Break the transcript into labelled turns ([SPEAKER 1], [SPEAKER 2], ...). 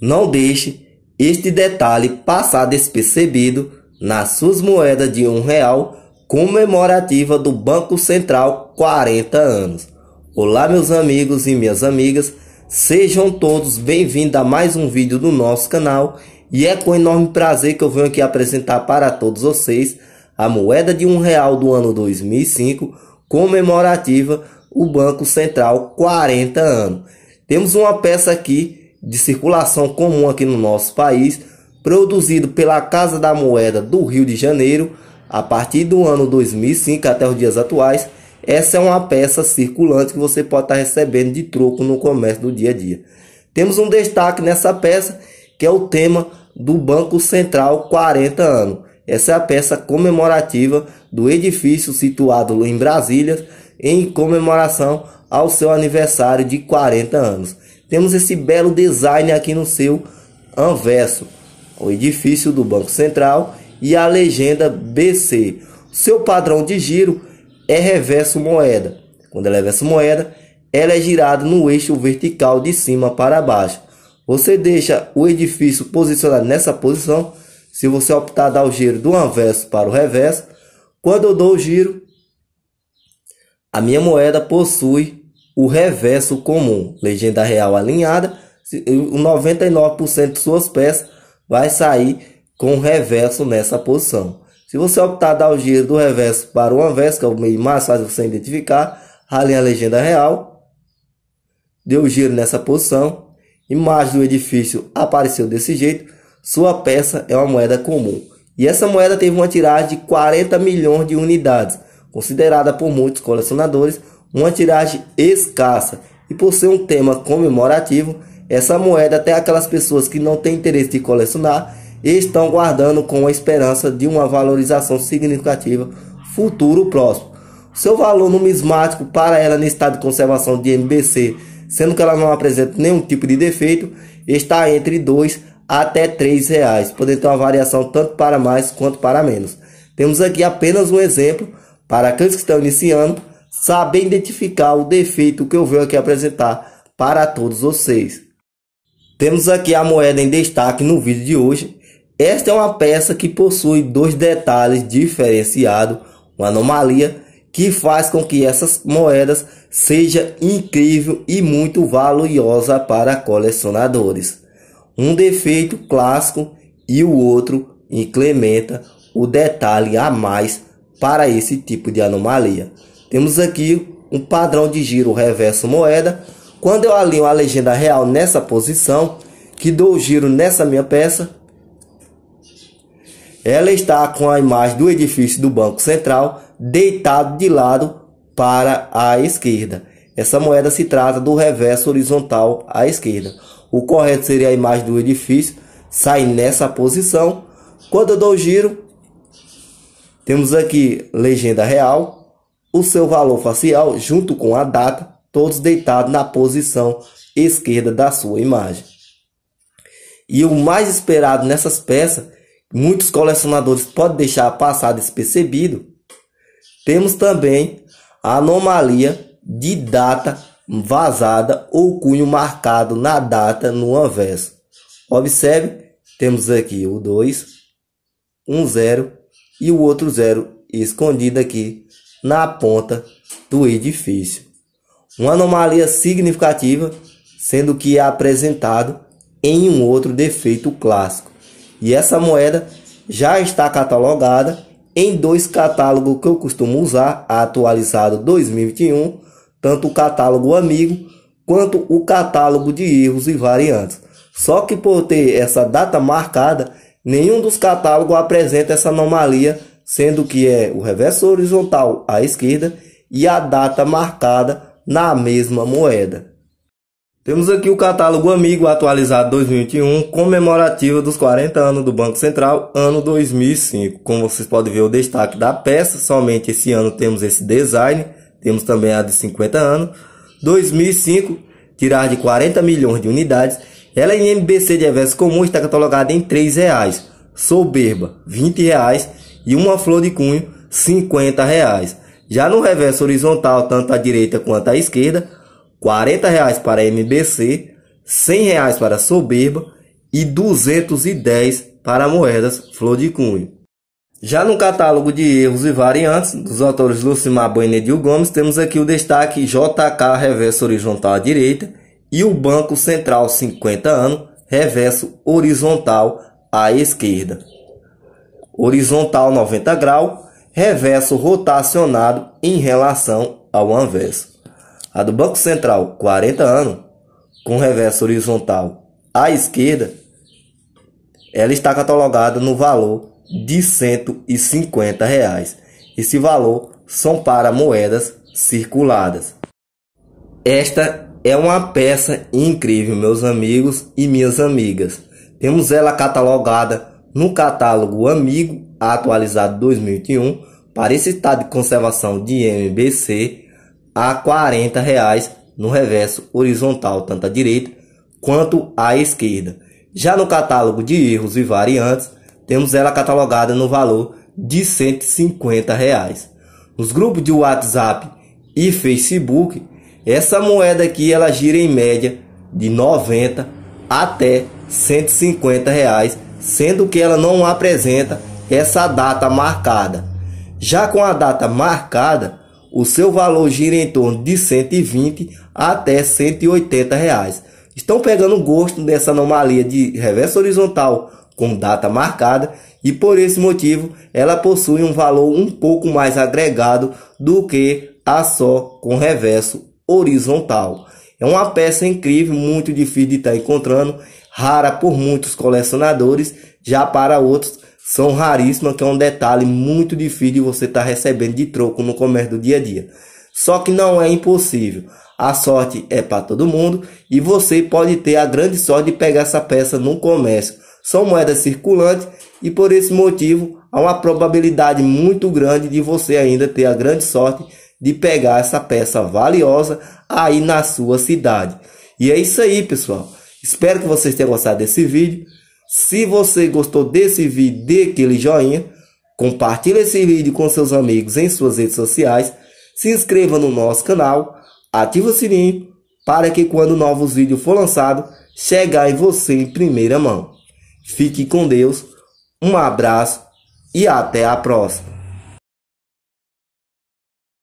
[SPEAKER 1] Não deixe este detalhe passar despercebido nas suas moedas de um real comemorativa do Banco Central 40 anos. Olá meus amigos e minhas amigas, sejam todos bem-vindos a mais um vídeo do nosso canal e é com enorme prazer que eu venho aqui apresentar para todos vocês a moeda de um real do ano 2005 comemorativa o Banco Central 40 anos. Temos uma peça aqui de circulação comum aqui no nosso país, produzido pela Casa da Moeda do Rio de Janeiro, a partir do ano 2005 até os dias atuais, essa é uma peça circulante que você pode estar tá recebendo de troco no comércio do dia a dia. Temos um destaque nessa peça que é o tema do Banco Central 40 anos. Essa é a peça comemorativa do edifício situado em Brasília em comemoração ao seu aniversário de 40 anos. Temos esse belo design aqui no seu anverso. O edifício do Banco Central e a legenda BC. Seu padrão de giro é reverso moeda. Quando ela é reverso moeda, ela é girada no eixo vertical de cima para baixo. Você deixa o edifício posicionado nessa posição. Se você optar dar o giro do anverso para o reverso, quando eu dou o giro, a minha moeda possui o reverso comum, legenda real alinhada, 99% de suas peças vai sair com o reverso nessa posição. Se você optar dar o giro do reverso para o anverso, que é o meio mais fácil de você identificar, alinha a legenda real, deu o giro nessa posição, imagem do edifício apareceu desse jeito, sua peça é uma moeda comum. E essa moeda teve uma tiragem de 40 milhões de unidades, considerada por muitos colecionadores uma tiragem escassa e por ser um tema comemorativo, essa moeda até aquelas pessoas que não têm interesse de colecionar estão guardando com a esperança de uma valorização significativa futuro próximo. Seu valor numismático para ela no estado de conservação de MBC, sendo que ela não apresenta nenhum tipo de defeito, está entre 2 até 3 reais, podendo ter uma variação tanto para mais quanto para menos. Temos aqui apenas um exemplo para aqueles que estão iniciando saber identificar o defeito que eu venho aqui apresentar para todos vocês. Temos aqui a moeda em destaque no vídeo de hoje. Esta é uma peça que possui dois detalhes diferenciados, uma anomalia que faz com que essas moedas seja incrível e muito valiosa para colecionadores. Um defeito clássico e o outro incrementa o detalhe a mais para esse tipo de anomalia. Temos aqui um padrão de giro reverso moeda. Quando eu alinho a legenda real nessa posição, que dou o giro nessa minha peça, ela está com a imagem do edifício do Banco Central deitado de lado para a esquerda. Essa moeda se trata do reverso horizontal à esquerda. O correto seria a imagem do edifício sair nessa posição. Quando eu dou o giro, temos aqui legenda real, o seu valor facial junto com a data, todos deitados na posição esquerda da sua imagem. E o mais esperado nessas peças, muitos colecionadores podem deixar passar despercebido, temos também a anomalia de data vazada ou cunho marcado na data no anverso. Observe, temos aqui o 2, um 0 e o outro 0 escondido aqui na ponta do edifício. Uma anomalia significativa, sendo que é apresentado em um outro defeito clássico. E essa moeda já está catalogada em dois catálogos que eu costumo usar, atualizado 2021, tanto o catálogo amigo quanto o catálogo de erros e variantes. Só que por ter essa data marcada, nenhum dos catálogos apresenta essa anomalia sendo que é o reverso horizontal à esquerda e a data marcada na mesma moeda. Temos aqui o catálogo Amigo atualizado 2021, comemorativa dos 40 anos do Banco Central, ano 2005. Como vocês podem ver, o destaque da peça, somente esse ano temos esse design, temos também a de 50 anos. 2005, tirar de 40 milhões de unidades, ela é em NBC de reverso comum está catalogada em R$ reais, Soberba, R$ reais e uma flor de cunho, R$ 50. Reais. Já no reverso horizontal, tanto à direita quanto à esquerda, R$ 40 reais para MBC, R$ 100 reais para Soberba e 210 para moedas flor de cunho. Já no catálogo de erros e variantes dos autores Lucimar Bueno e Edil Gomes, temos aqui o destaque JK reverso horizontal à direita e o Banco Central 50 anos reverso horizontal à esquerda horizontal 90 grau, reverso rotacionado em relação ao anverso. A do Banco Central, 40 anos, com reverso horizontal à esquerda, ela está catalogada no valor de 150 reais. Esse valor são para moedas circuladas. Esta é uma peça incrível, meus amigos e minhas amigas. Temos ela catalogada no catálogo Amigo atualizado 2021 para esse estado de conservação de MBC a R$ 40,00 no reverso horizontal, tanto à direita quanto à esquerda. Já no catálogo de erros e variantes, temos ela catalogada no valor de R$ 150. Nos grupos de WhatsApp e Facebook, essa moeda aqui ela gira em média de R$ 90 até 150 150,00 sendo que ela não apresenta essa data marcada. Já com a data marcada, o seu valor gira em torno de 120 até 180 reais. Estão pegando gosto dessa anomalia de reverso horizontal com data marcada e por esse motivo ela possui um valor um pouco mais agregado do que a só com reverso horizontal. É uma peça incrível, muito difícil de estar tá encontrando, rara por muitos colecionadores, já para outros são raríssimas, que é um detalhe muito difícil de você estar tá recebendo de troco no comércio do dia a dia. Só que não é impossível. A sorte é para todo mundo e você pode ter a grande sorte de pegar essa peça no comércio. São moedas circulantes e por esse motivo há uma probabilidade muito grande de você ainda ter a grande sorte de pegar essa peça valiosa aí na sua cidade. E é isso aí, pessoal. Espero que vocês tenham gostado desse vídeo. Se você gostou desse vídeo, dê aquele joinha. Compartilhe esse vídeo com seus amigos em suas redes sociais. Se inscreva no nosso canal. Ative o sininho para que quando novos vídeos for lançado, chegar em você em primeira mão. Fique com Deus. Um abraço e até a próxima.